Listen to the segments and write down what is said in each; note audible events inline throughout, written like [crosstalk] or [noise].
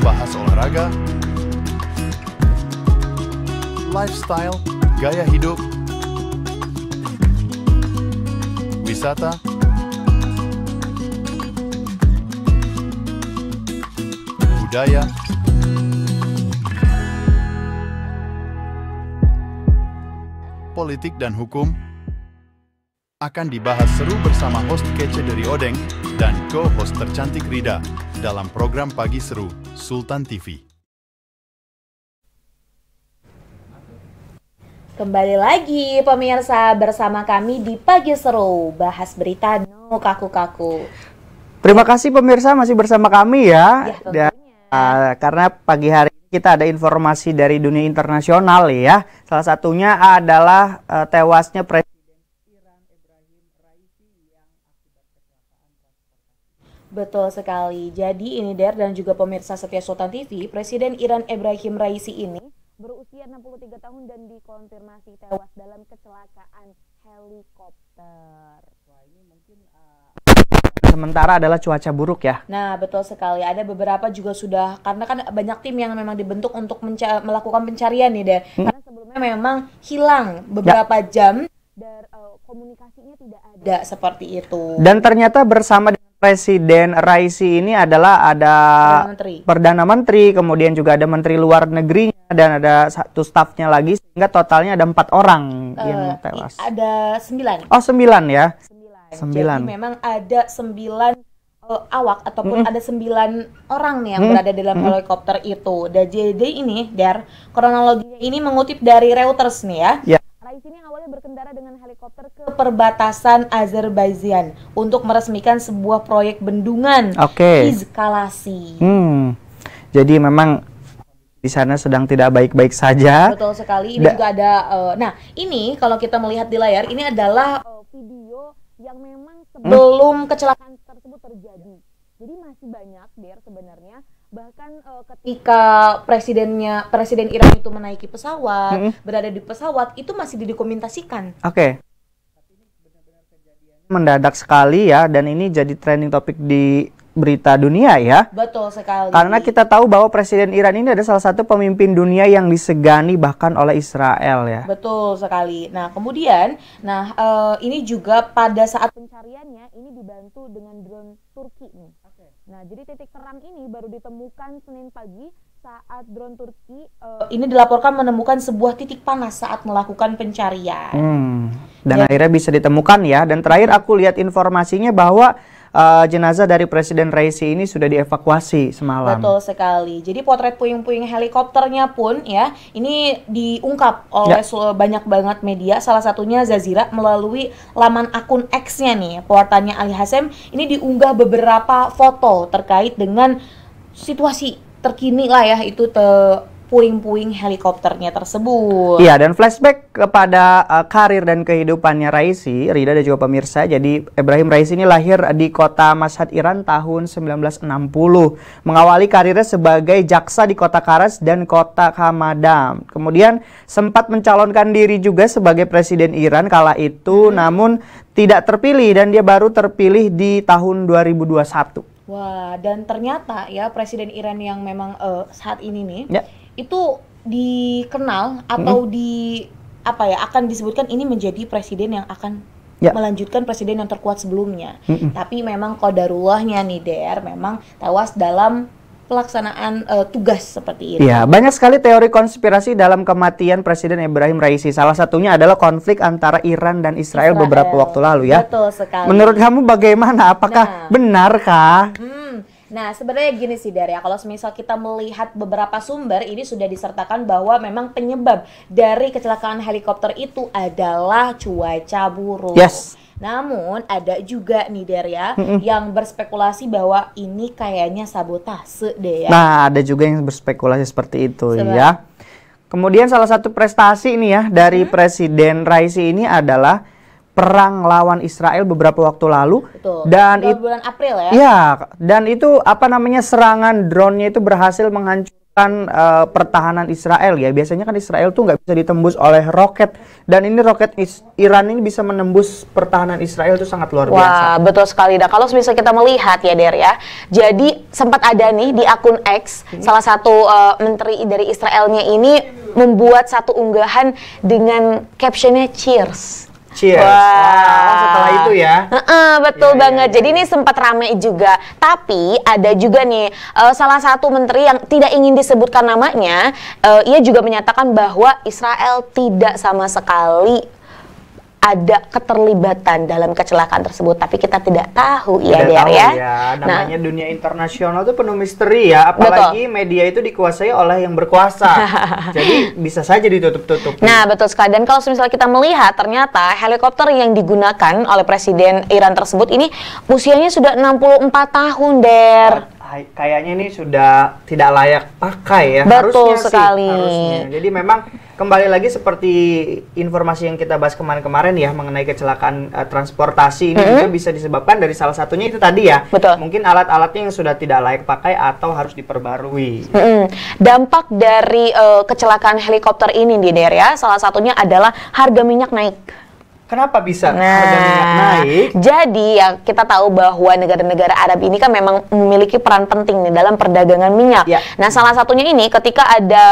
membahas olahraga, lifestyle, gaya hidup, wisata, budaya, politik dan hukum akan dibahas seru bersama host kece dari Odeng dan co-host tercantik Rida dalam program Pagi Seru Sultan TV. Kembali lagi pemirsa bersama kami di Pagi Seru, bahas berita no kaku-kaku. Terima kasih pemirsa masih bersama kami ya. ya Dan, uh, karena pagi hari kita ada informasi dari dunia internasional ya. Salah satunya adalah uh, tewasnya presiden Betul sekali. Jadi ini Der dan juga pemirsa Setia Sultan TV, Presiden Iran Ibrahim Raisi ini berusia 63 tahun dan dikonfirmasi tewas dalam kecelakaan helikopter. Wah, ini mungkin uh, sementara adalah cuaca buruk ya. Nah, betul sekali. Ada beberapa juga sudah karena kan banyak tim yang memang dibentuk untuk menca melakukan pencarian nih Der. Hmm. Karena sebelumnya memang hilang beberapa ya. jam dan uh, komunikasinya tidak ada seperti itu. Dan ternyata bersama Presiden Raisi ini adalah ada Perdana Menteri. Perdana Menteri, kemudian juga ada Menteri Luar Negeri dan ada satu stafnya lagi sehingga totalnya ada empat orang uh, yang tewas. Ada sembilan. Oh sembilan ya? Sembilan. sembilan. Jadi memang ada sembilan uh, awak ataupun mm -hmm. ada sembilan orang nih yang mm -hmm. berada dalam mm -hmm. helikopter itu. Dan jadi ini, dari kronologinya ini mengutip dari Reuters nih ya. Yeah. Raisi ini awalnya berkendara dengan helikopter ke perbatasan Azerbaijan untuk meresmikan sebuah proyek bendungan okay. eskalasi. Hmm. Jadi memang di sana sedang tidak baik-baik saja. Betul sekali. Ini da juga ada. Uh, nah, ini kalau kita melihat di layar, ini adalah uh, video yang memang sebelum hmm? kecelakaan tersebut terjadi. Jadi masih banyak, biar sebenarnya bahkan uh, ketika presidennya presiden Iran itu menaiki pesawat mm -hmm. berada di pesawat itu masih didokumentasikan oke okay. mendadak sekali ya dan ini jadi trending topik di berita dunia ya betul sekali karena kita tahu bahwa presiden Iran ini ada salah satu pemimpin dunia yang disegani bahkan oleh Israel ya betul sekali nah kemudian nah uh, ini juga pada saat pencariannya ini dibantu dengan drone Turki nih Nah, jadi titik terang ini baru ditemukan Senin pagi saat drone Turki uh, ini dilaporkan menemukan sebuah titik panas saat melakukan pencarian. Hmm. Dan ya. akhirnya bisa ditemukan ya. Dan terakhir aku lihat informasinya bahwa uh, jenazah dari Presiden Raisi ini sudah dievakuasi semalam. Betul sekali. Jadi potret puing-puing helikopternya pun ya ini diungkap oleh ya. banyak banget media. Salah satunya Zazira melalui laman akun X-nya nih, portanya Ali Hasem ini diunggah beberapa foto terkait dengan situasi terkini lah ya itu te puing-puing helikopternya tersebut. Iya, dan flashback kepada uh, karir dan kehidupannya Raisi, Rida dan juga pemirsa. Jadi Ibrahim Raisi ini lahir di kota Mashhad, Iran tahun 1960. Mengawali karirnya sebagai jaksa di kota Karas dan kota Kamadam. Kemudian sempat mencalonkan diri juga sebagai presiden Iran kala itu, hmm. namun tidak terpilih dan dia baru terpilih di tahun 2021. Wah, dan ternyata ya Presiden Iran yang memang uh, saat ini nih, ya itu dikenal atau hmm. di apa ya akan disebutkan ini menjadi presiden yang akan ya. melanjutkan presiden yang terkuat sebelumnya. Mm -mm. Tapi memang kodarullahnya nih Dr. memang tewas dalam pelaksanaan uh, tugas seperti itu. Ya, banyak sekali teori konspirasi dalam kematian Presiden Ibrahim Raisi. Salah satunya adalah konflik antara Iran dan Israel, Israel. beberapa waktu lalu ya. Betul sekali. Menurut kamu bagaimana? Apakah nah. benarkah? Hmm Nah, sebenarnya gini sih Dari, ya. kalau misal kita melihat beberapa sumber ini sudah disertakan bahwa memang penyebab dari kecelakaan helikopter itu adalah cuaca buruk. Yes. Namun ada juga nih Daria ya, mm -mm. yang berspekulasi bahwa ini kayaknya sabotase deh ya. Nah, ada juga yang berspekulasi seperti itu Sebab... ya. Kemudian salah satu prestasi ini ya dari mm -hmm. Presiden Raisi ini adalah perang lawan Israel beberapa waktu lalu Betul. dan itu bulan April ya. Iya, dan itu apa namanya serangan drone-nya itu berhasil menghancurkan uh, pertahanan Israel ya. Biasanya kan Israel tuh nggak bisa ditembus oleh roket dan ini roket is Iran ini bisa menembus pertahanan Israel itu sangat luar biasa. Wah, betul sekali. Nah, kalau bisa kita melihat ya Der ya. Jadi sempat ada nih di akun X hmm. salah satu uh, menteri dari Israelnya ini membuat satu unggahan dengan captionnya cheers Cheers. Wow. Wow, setelah itu ya. Uh -uh, betul yeah, iya, banget. Yeah. Jadi ini sempat ramai juga. Tapi ada juga nih uh, salah satu menteri yang tidak ingin disebutkan namanya, uh, ia juga menyatakan bahwa Israel tidak sama sekali ada keterlibatan dalam kecelakaan tersebut tapi kita tidak tahu ya, tidak ya Der tahu ya. ya. Nah. Namanya nah, dunia internasional itu penuh misteri ya, apalagi betul. media itu dikuasai oleh yang berkuasa. [laughs] Jadi bisa saja ditutup-tutup. Nah, betul sekali. Dan kalau misalnya kita melihat ternyata helikopter yang digunakan oleh presiden Iran tersebut ini usianya sudah 64 tahun, Der kayaknya ini sudah tidak layak pakai ya. Betul harusnya sekali. Sih, harusnya. Jadi memang kembali lagi seperti informasi yang kita bahas kemarin-kemarin ya mengenai kecelakaan uh, transportasi ini -hmm. juga bisa disebabkan dari salah satunya itu tadi ya. Betul. Mungkin alat-alatnya yang sudah tidak layak pakai atau harus diperbarui. -hmm. Dampak dari uh, kecelakaan helikopter ini di daerah ya, salah satunya adalah harga minyak naik Kenapa bisa nah, harga minyak naik? Jadi ya kita tahu bahwa negara-negara Arab ini kan memang memiliki peran penting nih dalam perdagangan minyak. Ya. Nah, salah satunya ini ketika ada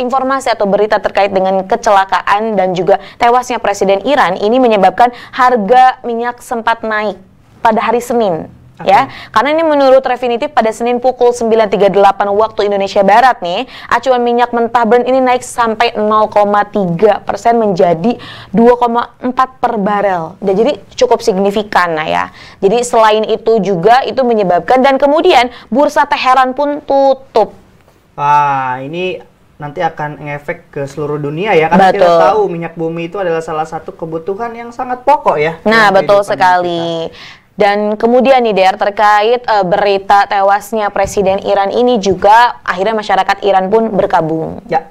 informasi atau berita terkait dengan kecelakaan dan juga tewasnya presiden Iran ini menyebabkan harga minyak sempat naik pada hari Senin okay. ya. Karena ini menurut Refinitiv pada Senin pukul 9.38 waktu Indonesia Barat nih, acuan minyak mentah Brent ini naik sampai 0,3 persen menjadi 2,4 per barel. Dan jadi cukup signifikan nah ya. Jadi selain itu juga itu menyebabkan dan kemudian bursa Teheran pun tutup. Wah, ini nanti akan ngefek ke seluruh dunia ya karena betul. kita tahu minyak bumi itu adalah salah satu kebutuhan yang sangat pokok ya. Nah, betul sekali. Kita. Dan kemudian nih DR terkait uh, berita tewasnya Presiden Iran ini juga akhirnya masyarakat Iran pun berkabung. Ya.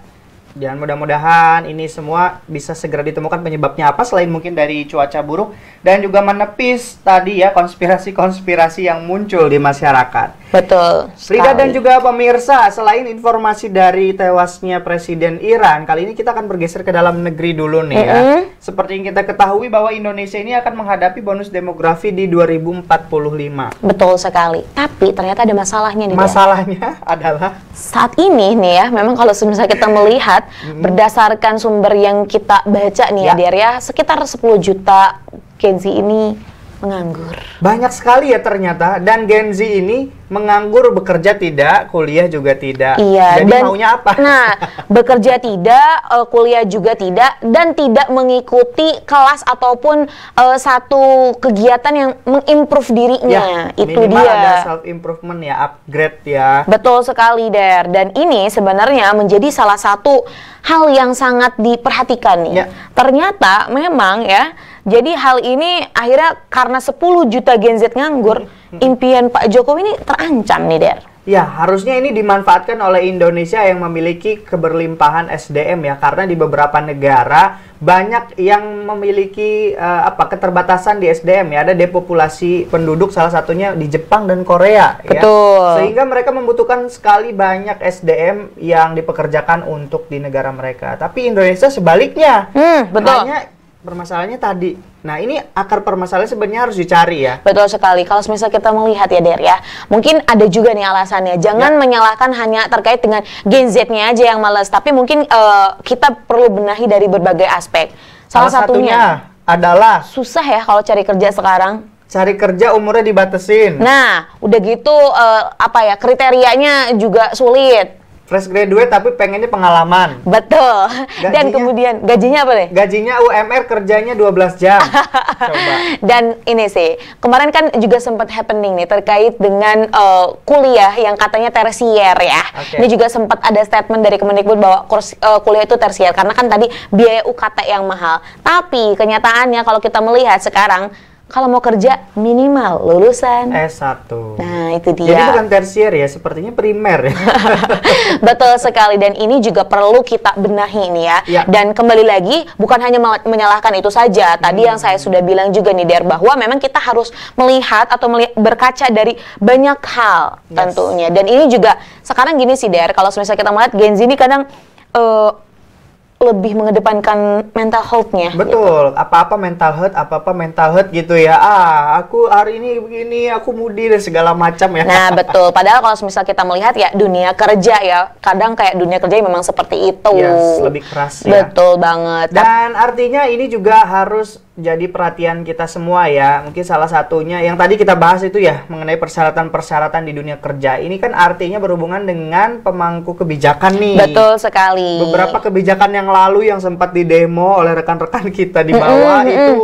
Dan mudah-mudahan ini semua bisa segera ditemukan penyebabnya apa selain mungkin dari cuaca buruk dan juga menepis tadi ya konspirasi-konspirasi yang muncul di masyarakat. Betul. Frida sekali. dan juga pemirsa, selain informasi dari tewasnya Presiden Iran, kali ini kita akan bergeser ke dalam negeri dulu nih mm -hmm. ya. Seperti yang kita ketahui bahwa Indonesia ini akan menghadapi bonus demografi di 2045. Betul sekali. Tapi ternyata ada masalahnya nih. Masalahnya dia. [laughs] adalah saat ini nih ya, memang kalau misalnya kita melihat mm -hmm. berdasarkan sumber yang kita baca nih ya, ya ya sekitar 10 juta Gen Z ini Menganggur. Banyak sekali ya ternyata. Dan Gen Z ini menganggur bekerja tidak, kuliah juga tidak. Iya. Jadi dan, maunya apa? [laughs] Nah, bekerja tidak, eh, kuliah juga tidak, dan tidak mengikuti kelas ataupun uh, satu kegiatan yang mengimprove dirinya. Ya, Itu minimal dia. ada self improvement ya, upgrade ya. Betul sekali der. Dan ini sebenarnya menjadi salah satu hal yang sangat diperhatikan nih. Ya. Ternyata memang ya jadi hal ini akhirnya karena 10 juta Gen Z nganggur, mm-hmm. impian Pak Jokowi ini terancam nih, Der. Ya, harusnya ini dimanfaatkan oleh Indonesia yang memiliki keberlimpahan SDM ya, karena di beberapa negara banyak yang memiliki uh, apa keterbatasan di SDM ya, ada depopulasi penduduk salah satunya di Jepang dan Korea ya. Betul. ya. Sehingga mereka membutuhkan sekali banyak SDM yang dipekerjakan untuk di negara mereka. Tapi Indonesia sebaliknya. Hmm, betul. Hanya permasalahannya tadi. Nah, ini akar permasalahan sebenarnya harus dicari ya. Betul sekali. Kalau misalnya kita melihat ya, Der ya. Mungkin ada juga nih alasannya. Jangan ya. menyalahkan hanya terkait dengan Gen Z-nya aja yang malas, tapi mungkin uh, kita perlu benahi dari berbagai aspek. Salah, Salah satunya, satunya adalah susah ya kalau cari kerja sekarang cari kerja umurnya dibatasin. Nah, udah gitu uh, apa ya kriterianya juga sulit fresh graduate tapi pengennya pengalaman. Betul. Gajinya, Dan kemudian gajinya apa deh? Gajinya UMR kerjanya 12 jam. [laughs] Coba. Dan ini sih, kemarin kan juga sempat happening nih terkait dengan uh, kuliah yang katanya tersier ya. Okay. Ini juga sempat ada statement dari Kemendikbud bahwa kurs, uh, kuliah itu tersier karena kan tadi biaya UKT yang mahal. Tapi kenyataannya kalau kita melihat sekarang kalau mau kerja minimal lulusan eh, S1. Nah, itu dia. Jadi bukan tersier ya, sepertinya primer ya. [laughs] Betul sekali dan ini juga perlu kita benahi nih ya. ya. Dan kembali lagi bukan hanya menyalahkan itu saja. Tadi hmm. yang saya sudah bilang juga nih Der bahwa memang kita harus melihat atau melihat, berkaca dari banyak hal yes. tentunya. Dan ini juga sekarang gini sih Der, kalau misalnya kita melihat Gen Z ini kadang eh, lebih mengedepankan mental health-nya. Gitu. Betul, gitu. apa-apa mental health, apa-apa mental health gitu ya. Ah, aku hari ini begini, aku mudi dan segala macam ya. Nah, [laughs] betul. Padahal kalau misal kita melihat ya dunia kerja ya, kadang kayak dunia kerja memang seperti itu. Yes, lebih keras ya. Betul banget. Dan artinya ini juga harus jadi perhatian kita semua ya. Mungkin salah satunya yang tadi kita bahas itu ya mengenai persyaratan-persyaratan di dunia kerja. Ini kan artinya berhubungan dengan pemangku kebijakan nih. Betul sekali. Beberapa kebijakan yang yang lalu yang sempat didemo oleh rekan-rekan kita di bawah mm -hmm. itu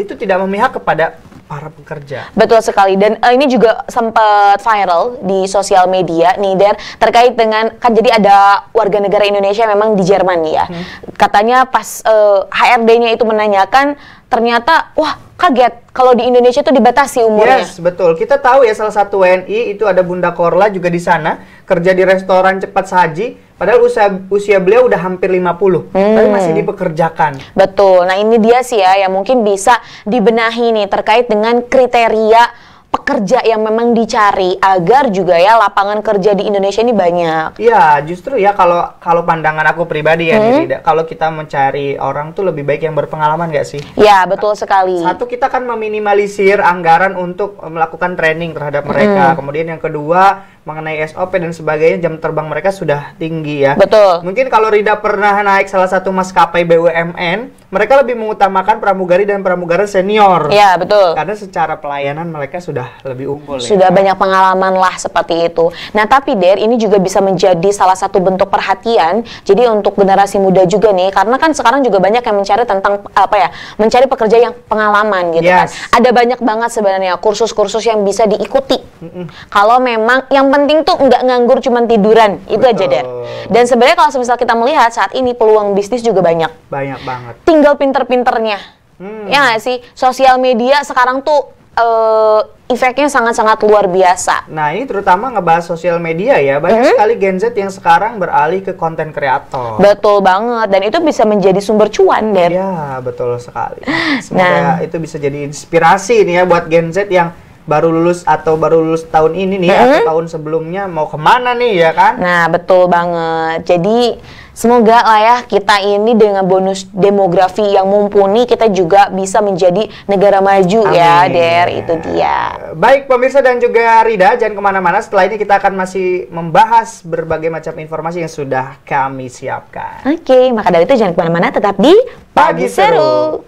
itu tidak memihak kepada para pekerja. Betul sekali dan uh, ini juga sempat viral di sosial media nih Der terkait dengan kan jadi ada warga negara Indonesia memang di Jerman ya. Hmm. Katanya pas uh, eh, HRD-nya itu menanyakan ternyata wah kaget kalau di Indonesia itu dibatasi umurnya. Yes, betul. Kita tahu ya salah satu WNI itu ada Bunda Korla juga di sana, kerja di restoran cepat saji, padahal usia usia beliau udah hampir 50, hmm. tapi masih dipekerjakan. Betul. Nah, ini dia sih ya yang mungkin bisa dibenahi nih terkait dengan kriteria pekerja yang memang dicari agar juga ya lapangan kerja di Indonesia ini banyak. Iya, justru ya kalau kalau pandangan aku pribadi ya, hmm? kalau kita mencari orang tuh lebih baik yang berpengalaman gak sih? Iya betul sekali. Satu kita kan meminimalisir anggaran untuk melakukan training terhadap mereka. Hmm. Kemudian yang kedua mengenai SOP dan sebagainya jam terbang mereka sudah tinggi ya. Betul. Mungkin kalau Rida pernah naik salah satu maskapai BUMN, mereka lebih mengutamakan pramugari dan pramugara senior. ya betul. Karena secara pelayanan mereka sudah lebih unggul. Ya. Sudah ya. banyak pengalaman lah seperti itu. Nah, tapi Der ini juga bisa menjadi salah satu bentuk perhatian. Jadi untuk generasi muda juga nih karena kan sekarang juga banyak yang mencari tentang apa ya? Mencari pekerja yang pengalaman gitu kan. yes. kan. Ada banyak banget sebenarnya kursus-kursus yang bisa diikuti. Mm -mm. Kalau memang yang penting tuh nggak nganggur cuman tiduran itu aja deh dan sebenarnya kalau misal kita melihat saat ini peluang bisnis juga banyak banyak banget tinggal pinter-pinternya hmm. ya nggak sih sosial media sekarang tuh uh, efeknya sangat-sangat luar biasa. Nah ini terutama ngebahas sosial media ya, banyak mm-hmm. sekali Gen Z yang sekarang beralih ke konten kreator. Betul banget, dan itu bisa menjadi sumber cuan, deh Iya, betul sekali. [laughs] Semoga nah. itu bisa jadi inspirasi nih ya buat Gen Z yang baru lulus atau baru lulus tahun ini nih mm -hmm. atau tahun sebelumnya mau kemana nih ya kan? Nah betul banget. Jadi semoga lah ya kita ini dengan bonus demografi yang mumpuni kita juga bisa menjadi negara maju ya, Amin. ya Der itu dia. Baik pemirsa dan juga Rida jangan kemana-mana. Setelah ini kita akan masih membahas berbagai macam informasi yang sudah kami siapkan. Oke maka dari itu jangan kemana-mana tetap di pagi, pagi seru. seru.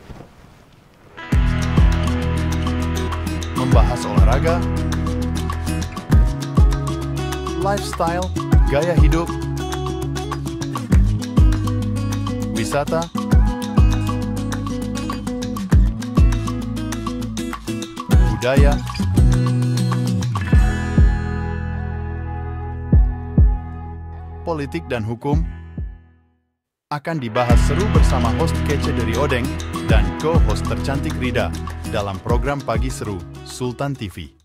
membahas olahraga, lifestyle, gaya hidup, wisata, budaya, politik dan hukum, akan dibahas seru bersama host kece dari Odeng dan co-host tercantik Rida dalam program Pagi Seru Sultan TV.